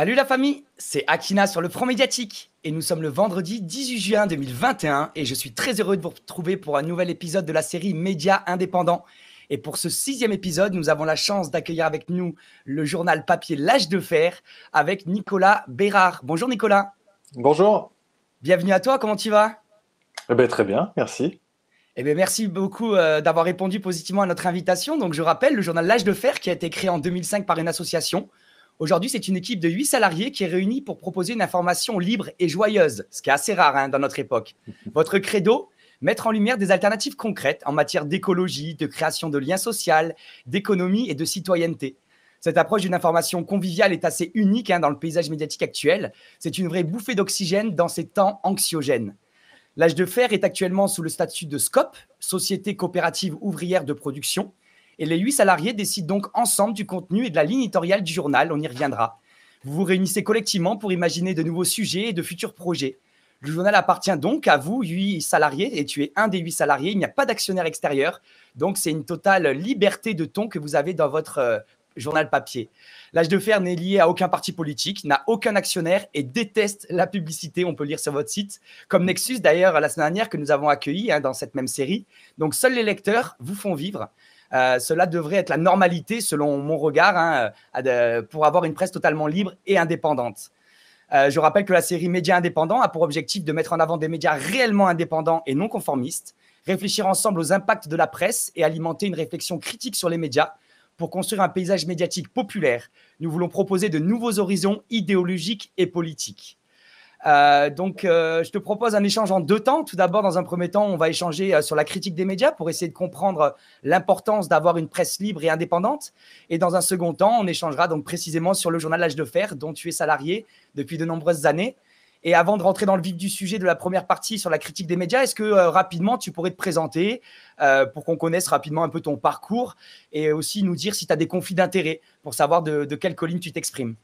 Salut la famille, c'est Akina sur le Front Médiatique et nous sommes le vendredi 18 juin 2021 et je suis très heureux de vous retrouver pour un nouvel épisode de la série Média indépendants. Et pour ce sixième épisode, nous avons la chance d'accueillir avec nous le journal papier L'âge de fer avec Nicolas Bérard. Bonjour Nicolas. Bonjour. Bienvenue à toi, comment tu vas eh bien, Très bien, merci. Eh bien, merci beaucoup euh, d'avoir répondu positivement à notre invitation. Donc, je rappelle le journal L'âge de fer qui a été créé en 2005 par une association Aujourd'hui, c'est une équipe de 8 salariés qui est réunie pour proposer une information libre et joyeuse, ce qui est assez rare hein, dans notre époque. Votre credo Mettre en lumière des alternatives concrètes en matière d'écologie, de création de liens sociaux, d'économie et de citoyenneté. Cette approche d'une information conviviale est assez unique hein, dans le paysage médiatique actuel. C'est une vraie bouffée d'oxygène dans ces temps anxiogènes. L'âge de fer est actuellement sous le statut de SCOP, Société coopérative ouvrière de production, et les huit salariés décident donc ensemble du contenu et de la ligne éditoriale du journal. On y reviendra. Vous vous réunissez collectivement pour imaginer de nouveaux sujets et de futurs projets. Le journal appartient donc à vous, huit salariés, et tu es un des huit salariés. Il n'y a pas d'actionnaire extérieur. Donc, c'est une totale liberté de ton que vous avez dans votre euh, journal papier. L'âge de fer n'est lié à aucun parti politique, n'a aucun actionnaire et déteste la publicité. On peut lire sur votre site, comme Nexus d'ailleurs la semaine dernière que nous avons accueilli hein, dans cette même série. Donc, seuls les lecteurs vous font vivre. Euh, cela devrait être la normalité, selon mon regard, hein, euh, pour avoir une presse totalement libre et indépendante. Euh, je rappelle que la série Médias indépendants a pour objectif de mettre en avant des médias réellement indépendants et non conformistes, réfléchir ensemble aux impacts de la presse et alimenter une réflexion critique sur les médias pour construire un paysage médiatique populaire. Nous voulons proposer de nouveaux horizons idéologiques et politiques. Euh, donc, euh, je te propose un échange en deux temps. Tout d'abord, dans un premier temps, on va échanger euh, sur la critique des médias pour essayer de comprendre l'importance d'avoir une presse libre et indépendante. Et dans un second temps, on échangera donc précisément sur le journal L'âge de fer, dont tu es salarié depuis de nombreuses années. Et avant de rentrer dans le vif du sujet de la première partie sur la critique des médias, est-ce que rapidement tu pourrais te présenter pour qu'on connaisse rapidement un peu ton parcours et aussi nous dire si tu as des conflits d'intérêts pour savoir de, de quelle colline tu t'exprimes